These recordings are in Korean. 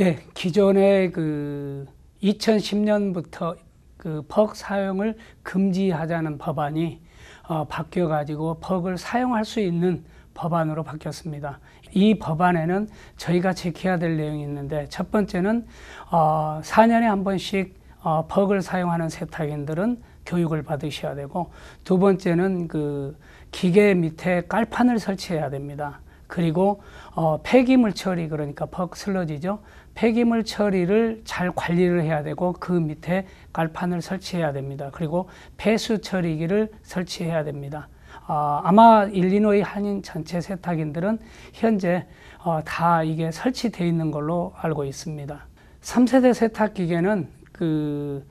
예, 기존에 그 2010년부터 그 퍽 사용을 금지하자는 법안이 어, 바뀌어 가지고 퍽을 사용할 수 있는 법안으로 바뀌었습니다. 이 법안에는 저희가 지켜야 될 내용이 있는데 첫 번째는 어, 4년에 한 번씩 어, 퍽을 사용하는 세탁인들은 교육을 받으셔야 되고 두 번째는 그 기계 밑에 깔판을 설치해야 됩니다. 그리고 어, 폐기물 처리 그러니까 퍽슬러지죠. 폐기물 처리를 잘 관리를 해야 되고 그 밑에 갈판을 설치해야 됩니다. 그리고 폐수 처리기를 설치해야 됩니다. 어, 아마 일리노이 한인 전체 세탁인들은 현재 어, 다 이게 설치되어 있는 걸로 알고 있습니다. 3세대 세탁기계는 그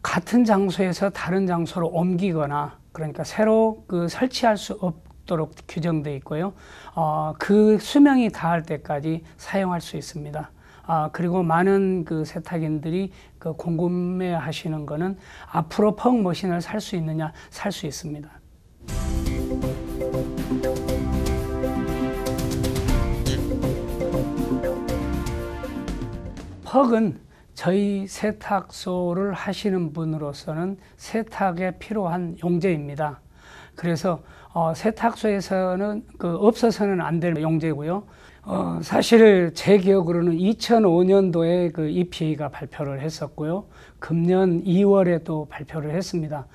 같은 장소에서 다른 장소로 옮기거나 그러니까 새로 그 설치할 수 없, 있도록 규정되어 있고요. 어, 그 수명이 다할 때까지 사용할 수 있습니다. 아, 그리고 많은 그 세탁인들이 그 궁금해 하시는 거는 앞으로 펑 머신을 살 수 있느냐? 살 수 있습니다. 퍽은 저희 세탁소를 하시는 분으로서는 세탁에 필요한 용제입니다. 그래서 어, 세탁소에서는 그 없어서는 안 될 용제고요. 어, 사실 제 기억으로는 2005년도에 그 EPA가 발표를 했었고요. 금년 2월에도 발표를 했습니다.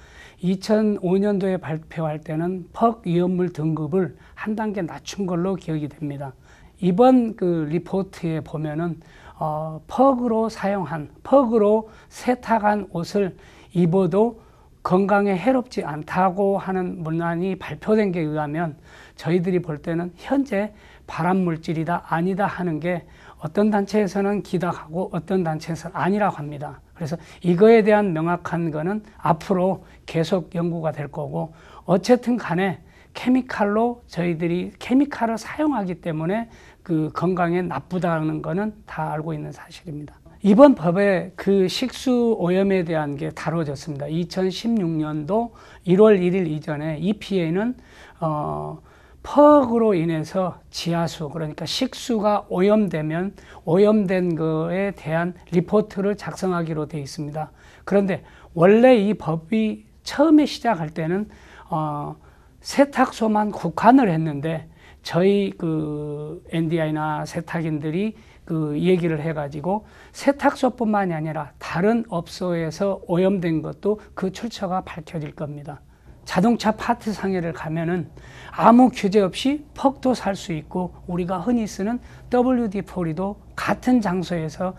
2005년도에 발표할 때는 퍽 위험물 등급을 한 단계 낮춘 걸로 기억이 됩니다. 이번 그 리포트에 보면은 어, 퍽으로 사용한 퍽으로 세탁한 옷을 입어도 건강에 해롭지 않다고 하는 문안이 발표된 게 의하면 저희들이 볼 때는 현재 발암물질이다 아니다 하는 게 어떤 단체에서는 기다하고 어떤 단체에서는 아니라고 합니다. 그래서 이거에 대한 명확한 거는 앞으로 계속 연구가 될 거고 어쨌든 간에 케미칼로 저희들이 케미칼을 사용하기 때문에 그 건강에 나쁘다는 거는 다 알고 있는 사실입니다. 이번 법에 그 식수 오염에 대한 게 다뤄졌습니다. 2016년도 1월 1일 이전에 EPA는 어, 퍽으로 인해서 지하수 그러니까 식수가 오염되면 오염된 거에 대한 리포트를 작성하기로 되 있습니다. 그런데 원래 이 법이 처음에 시작할 때는 어, 세탁소만 국한을 했는데 저희 그 NDI나 세탁인들이 그 얘기를 해가지고 세탁소뿐만이 아니라 다른 업소에서 오염된 것도 그 출처가 밝혀질 겁니다. 자동차 파트 상해를 가면은 아무 규제 없이 퍽도 살 수 있고 우리가 흔히 쓰는 WD-40도 같은 장소에서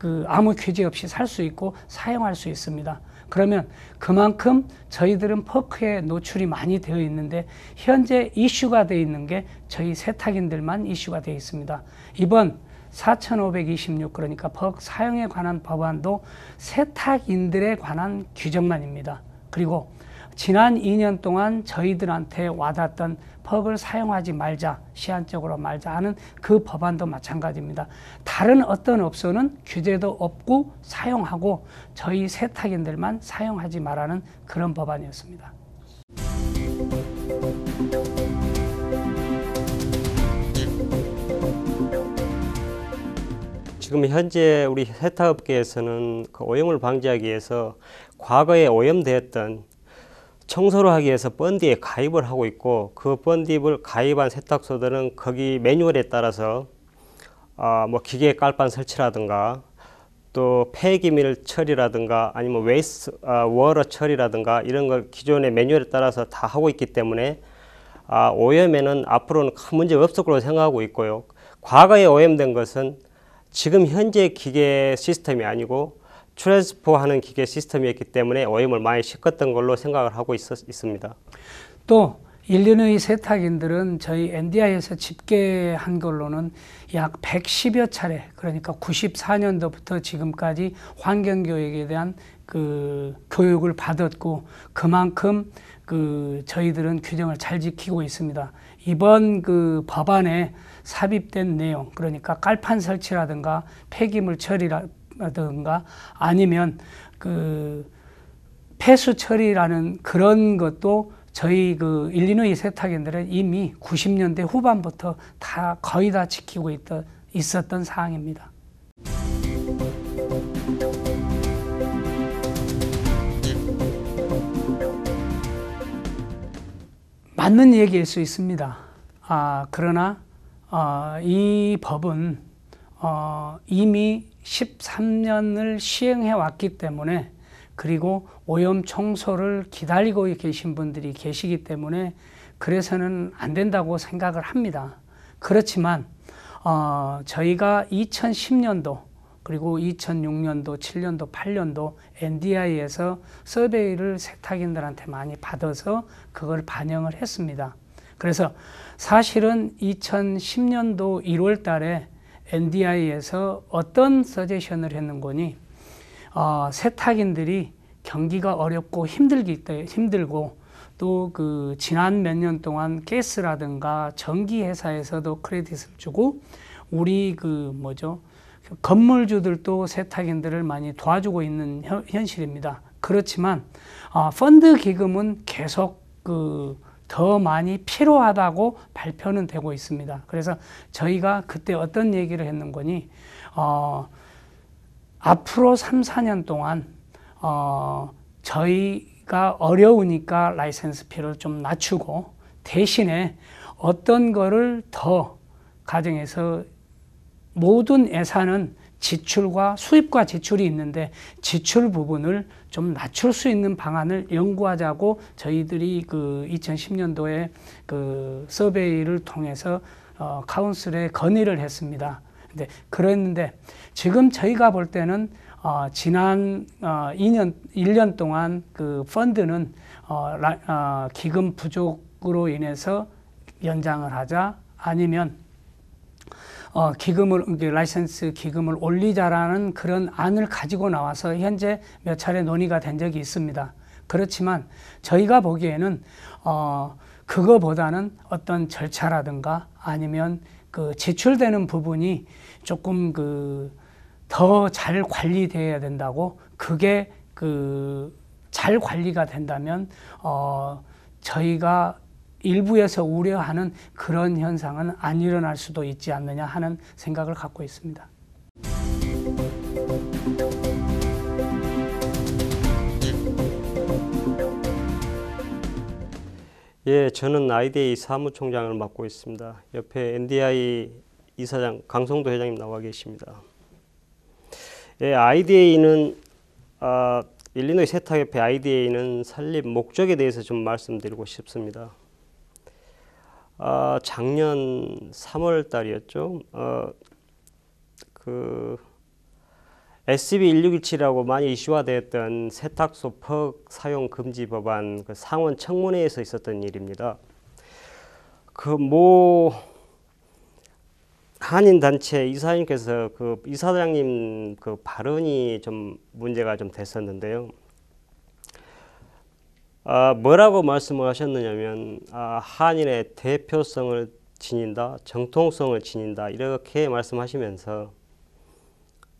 그 아무 규제 없이 살 수 있고 사용할 수 있습니다. 그러면 그만큼 저희들은 퍼크에 노출이 많이 되어 있는데 현재 이슈가 되어 있는 게 저희 세탁인들만 이슈가 되어 있습니다. 이번 4,526 그러니까 법 사용에 관한 법안도 세탁인들에 관한 규정만입니다. 그리고 지난 2년 동안 저희들한테 와닿던 법을 사용하지 말자, 시한적으로 말자 하는 그 법안도 마찬가지입니다. 다른 어떤 업소는 규제도 없고 사용하고 저희 세탁인들만 사용하지 말라는 그런 법안이었습니다. 지금 현재 우리 세탁업계에서는 그 오염을 방지하기 위해서 과거에 오염되었던 청소를 하기 위해서 번디에 가입을 하고 있고 그 번디를 가입한 세탁소들은 거기 매뉴얼에 따라서 아, 뭐 기계 깔판 설치라든가 또 폐기밀 처리라든가 아니면 웨이스 아, 워러 처리라든가 이런 걸 기존의 매뉴얼에 따라서 다 하고 있기 때문에 아, 오염에는 앞으로는 큰 문제 없을 걸로 생각하고 있고요. 과거에 오염된 것은 지금 현재 기계 시스템이 아니고 트랜스포하는 기계 시스템이었기 때문에 오염을 많이 시켰던 걸로 생각을 하고 있 있습니다. 또 일련의 세탁인들은 저희 NDI에서 집계한 걸로는 약 110여 차례, 그러니까 94년도부터 지금까지 환경교육에 대한 그 교육을 받았고 그만큼 그 저희들은 규정을 잘 지키고 있습니다. 이번 그 법안에 삽입된 내용, 그러니까 깔판 설치라든가 폐기물 처리라든가 아니면 그 폐수 처리라는 그런 것도 저희 그 일리노이 세탁인들은 이미 90년대 후반부터 다 거의 다 지키고 있던, 있었던 사항입니다. 맞는 얘기일 수 있습니다. 아, 그러나 어, 이 법은 어, 이미 13년을 시행해 왔기 때문에 그리고 오염 청소를 기다리고 계신 분들이 계시기 때문에 그래서는 안 된다고 생각을 합니다. 그렇지만 어, 저희가 2010년도 그리고 2006년도, 7년도, 8년도 NDI에서 서베이를 세탁인들한테 많이 받아서 그걸 반영을 했습니다. 그래서 사실은 2010년도 1월 달에 NDI에서 어떤 서제션을 했는 거니 어, 세탁인들이 경기가 어렵고 힘들기 때 힘들고 또 그 지난 몇 년 동안 가스라든가 전기 회사에서도 크레딧을 주고 우리 그 뭐죠 건물주들도 세탁인들을 많이 도와주고 있는 현실입니다. 그렇지만 아, 펀드 기금은 계속 그더 많이 필요하다고 발표는 되고 있습니다. 그래서 저희가 그때 어떤 얘기를 했는 거니 어, 앞으로 3, 4년 동안 어, 저희가 어려우니까 라이센스비를 좀 낮추고 대신에 어떤 거를 더 가정에서 모든 예산은 지출과 수입과 지출이 있는데 지출 부분을 좀 낮출 수 있는 방안을 연구하자고 저희들이 그 2010년도에 그 서베이를 통해서 어, 카운슬에 건의를 했습니다. 근데 그랬는데 지금 저희가 볼 때는 어, 지난 어, 2년 1년 동안 그 펀드는 어, 라, 어, 기금 부족으로 인해서 연장을 하자 아니면 어, 기금을 그 라이센스 기금을 올리자라는 그런 안을 가지고 나와서 현재 몇 차례 논의가 된 적이 있습니다. 그렇지만 저희가 보기에는 어, 그거보다는 어떤 절차라든가 아니면 그 제출되는 부분이 조금 그 더 잘관리되어야 된다고 그게 그 잘 관리가 된다면 어, 저희가 일부에서 우려하는 그런 현상은 안 일어날 수도 있지 않느냐 하는 생각을 갖고 있습니다. 예, 저는 IDA 사무총장을 맡고 있습니다. 옆에 NDI 이사장 강성도 회장님 나와 계십니다. 예, IDA는 아, 일리노이 세탁협회 IDA는 설립 목적에 대해서 좀 말씀드리고 싶습니다. 아, 작년 3월 달이었죠. 어, 그 SB1617이라고 많이 이슈화됐던 세탁소 퍽 사용 금지 법안 그 상원 청문회에서 있었던 일입니다. 그 뭐 한인 단체 이사님께서 그 이사장님 그 발언이 좀 문제가 좀 됐었는데요. 아, 뭐라고 말씀을 하셨느냐면 아, 한인의 대표성을 지닌다, 정통성을 지닌다 이렇게 말씀하시면서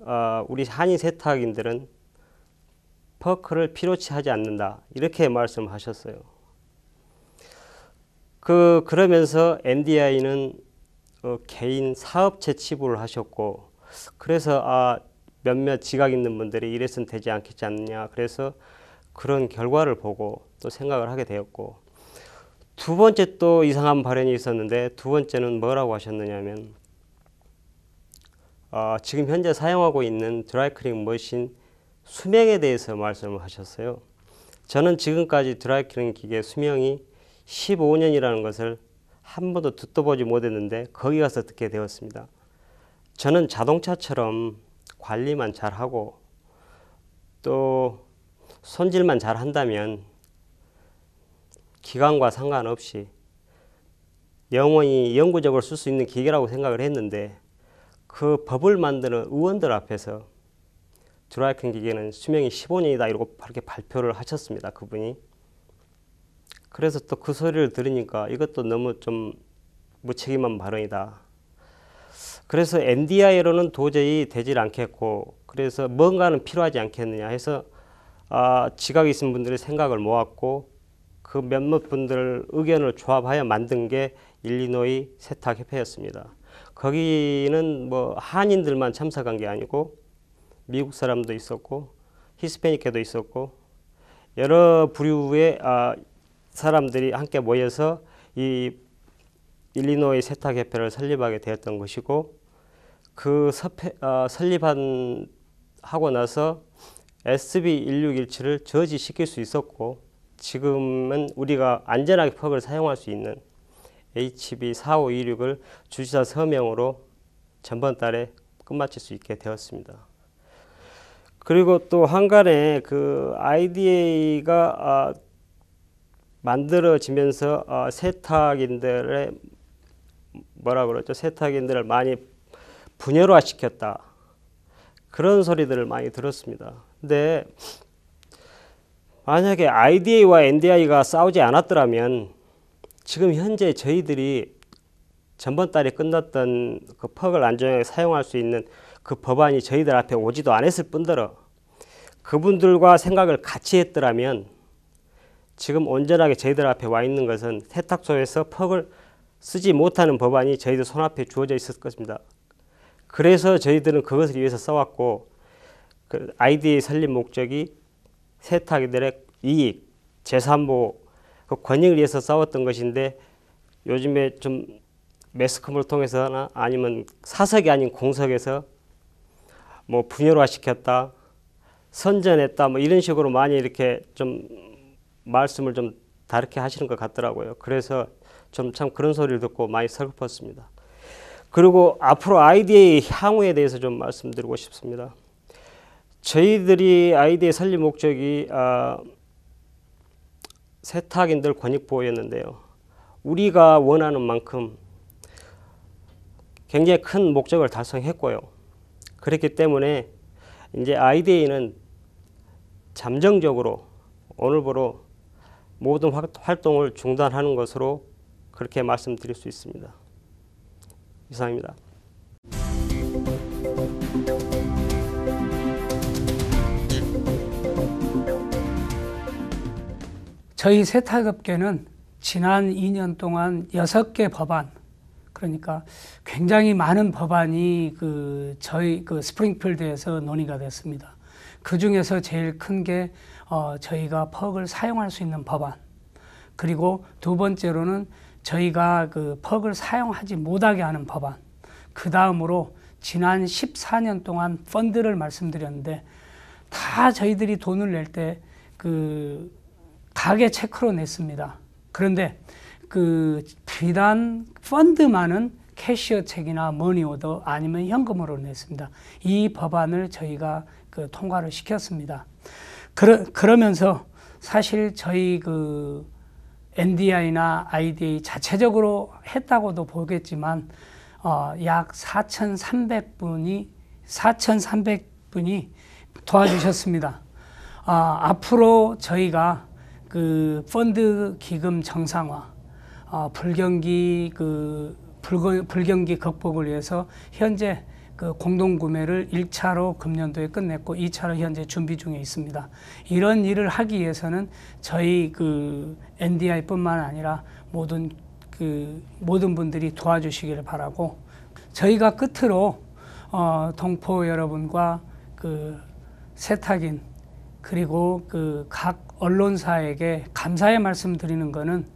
아, 우리 한인 세탁인들은 퍼크를 필요치 하지 않는다 이렇게 말씀하셨어요. 그 그러면서 n d i 는 어, 개인 사업체 치부를 하셨고 그래서 아, 몇몇 지각 있는 분들이 이래선 되지 않겠지 않느냐 그래서 그런 결과를 보고 또 생각을 하게 되었고 두 번째 또 이상한 발언이 있었는데 두 번째는 뭐라고 하셨느냐면 어, 지금 현재 사용하고 있는 드라이클링 머신 수명에 대해서 말씀을 하셨어요. 저는 지금까지 드라이클링 기계 수명이 15년이라는 것을 한 번도 듣도 보지 못했는데 거기 가서 듣게 되었습니다. 저는 자동차처럼 관리만 잘하고 또 손질만 잘 한다면 기관과 상관없이 영원히 영구적으로 쓸 수 있는 기계라고 생각을 했는데 그 법을 만드는 의원들 앞에서 드라이큰 기계는 수명이 15년이다 이러고 그렇게 발표를 하셨습니다. 그분이. 그래서 또 그 소리를 들으니까 이것도 너무 좀 무책임한 발언이다. 그래서 n d i 로는 도저히 되질 않겠고 그래서 뭔가는 필요하지 않겠느냐 해서 아, 지각이 있는 분들의 생각을 모았고 그 몇몇 분들 의견을 조합하여 만든 게 일리노이 세탁협회였습니다. 거기는 뭐 한인들만 참석한 게 아니고 미국 사람도 있었고 히스패닉계도 있었고 여러 부류의 아, 사람들이 함께 모여서 이 일리노이 세탁협회를 설립하게 되었던 것이고 그 섭회, 아, 설립한 하고 나서 SB1617을 저지시킬 수 있었고 지금은 우리가 안전하게 퍽을 사용할 수 있는 HB4526을 주지사 서명으로 전번 달에 끝마칠 수 있게 되었습니다. 그리고 또 한간에 그 IDA가 아, 만들어지면서 아, 세탁인들의 뭐라 그러죠? 세탁인들을 많이 분열화시켰다. 그런 소리들을 많이 들었습니다. 근데 만약에 IDA와 NDI가 싸우지 않았더라면 지금 현재 저희들이 전번 달에 끝났던 그 퍽을 안전하게 사용할 수 있는 그 법안이 저희들 앞에 오지도 않았을 뿐더러 그분들과 생각을 같이 했더라면 지금 온전하게 저희들 앞에 와 있는 것은 세탁소에서 퍽을 쓰지 못하는 법안이 저희들 손앞에 주어져 있을 것입니다. 그래서 저희들은 그것을 위해서 써왔고 그 아이디의 설립 목적이 세탁이들의 이익, 재산 보호, 그 권익을 위해서 싸웠던 것인데 요즘에 좀 매스컴을 통해서나 아니면 사석이 아닌 공석에서 뭐 분열화 시켰다, 선전했다, 뭐 이런 식으로 많이 이렇게 좀 말씀을 좀 다르게 하시는 것 같더라고요. 그래서 좀 참 그런 소리를 듣고 많이 슬펐습니다 그리고 앞으로 아이디의 향후에 대해서 좀 말씀드리고 싶습니다. 저희들이 아이디의 설립 목적이 아, 세탁인들 권익 보호였는데요. 우리가 원하는 만큼 굉장히 큰 목적을 달성했고요. 그렇기 때문에 이제 아이디에는 잠정적으로 오늘부로 모든 활동을 중단하는 것으로 그렇게 말씀드릴 수 있습니다. 이상입니다. 저희 세탁업계는 지난 2년 동안 6개 법안, 그러니까 굉장히 많은 법안이 그 저희 그 스프링필드에서 논의가 됐습니다. 그 중에서 제일 큰 게 어, 저희가 퍽을 사용할 수 있는 법안. 그리고 두 번째로는 저희가 그 퍽을 사용하지 못하게 하는 법안. 그 다음으로 지난 14년 동안 펀드를 말씀드렸는데 다 저희들이 돈을 낼때그 가게 체크로 냈습니다. 그런데 그 비단 펀드만은 캐시어 책이나 머니오더 아니면 현금으로 냈습니다. 이 법안을 저희가 그 통과를 시켰습니다. 그러, 그러면서 사실 저희 그 NDI나 IDA 자체적으로 했다고도 보겠지만 어, 약 4,300분이 4,300분이 도와주셨습니다. 아, 앞으로 저희가 그 펀드 기금 정상화, 어, 불경기 그 불거, 불경기 극복을 위해서 현재 그 공동 구매를 1차로 금년도에 끝냈고 2차로 현재 준비 중에 있습니다. 이런 일을 하기 위해서는 저희 그 NDI뿐만 아니라 모든 그 모든 분들이 도와주시기를 바라고 저희가 끝으로 어, 동포 여러분과 그 세탁인 그리고 그각 언론사에게 감사의 말씀 드리는 것은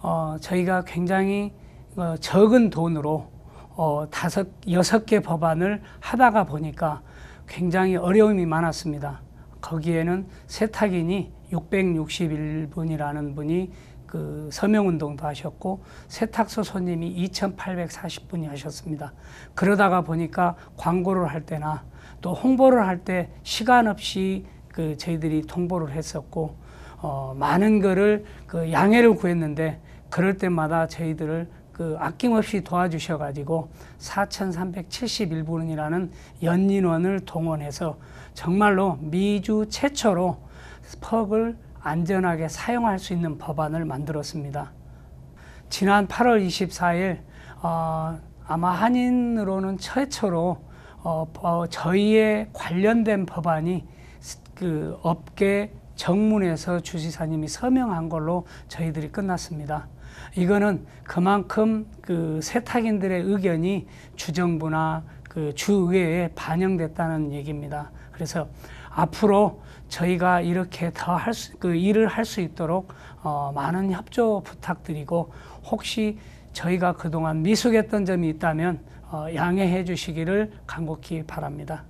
어, 저희가 굉장히 어, 적은 돈으로 어, 다섯, 여섯 개 법안을 하다가 보니까 굉장히 어려움이 많았습니다. 거기에는 세탁인이 661분이라는 분이 그 서명운동도 하셨고 세탁소 손님이 2,840분이 하셨습니다. 그러다가 보니까 광고를 할 때나 또 홍보를 할 때 시간 없이 그 저희들이 통보를 했었고 어, 많은 거를 그 양해를 구했는데 그럴 때마다 저희들을 그 아낌없이 도와주셔가지고 4,371분이라는 연인원을 동원해서 정말로 미주 최초로 펍을 안전하게 사용할 수 있는 법안을 만들었습니다. 지난 8월 24일 어, 아마 한인으로는 최초로 어, 어, 저희에 관련된 법안이 그 업계 정문에서 주지사님이 서명한 걸로 저희들이 끝났습니다. 이거는 그만큼 그 세탁인들의 의견이 주정부나 그 주의회에 반영됐다는 얘기입니다. 그래서 앞으로 저희가 이렇게 더 할수그 일을 할 수 있도록 어, 많은 협조 부탁드리고 혹시 저희가 그동안 미숙했던 점이 있다면 어, 양해해 주시기를 간곡히 바랍니다.